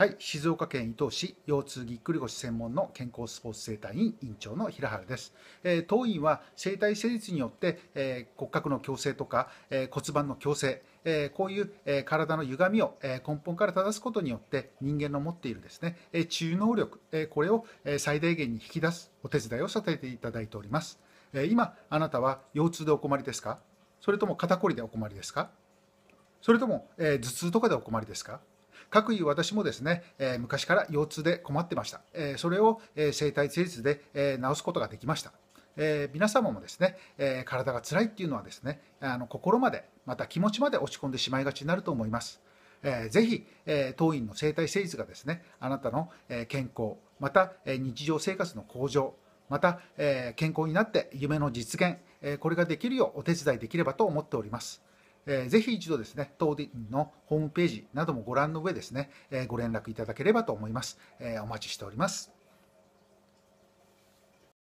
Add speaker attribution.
Speaker 1: はい、静岡県伊東市腰痛ぎっくり腰専門の健康スポーツ整体院院長の平原です、えー、当院は整体施術によって、えー、骨格の矯正とか、えー、骨盤の矯正、えこういう、え体の歪みを、え根本から正すことによって人間の持っているですね、え治癒能力、えこれを、え最大限に引き出すお手伝いをさせていただいております、え今あなたは腰痛でお困りですかそれとも肩こりでお困りですかそれとも、え頭痛とかでお困りですかかくいう私もですね、えー、昔から腰痛で困ってました。えー、それを、えー、生体成立で、えー、治すことができました。えー、皆様もですね、えー、体が辛いっていうのはですね、あの心まで、また気持ちまで落ち込んでしまいがちになると思います。えー、ぜひ、えー、当院の生体成立がですね、あなたの、えー、健康、また、えー、日常生活の向上、また、えー、健康になって夢の実現、えー、これができるようお手伝いできればと思っております。えー、ぜひ一度ですね、東電のホームページなどもご覧の上ですね、えご連絡いただければと思います。えお待ちしております。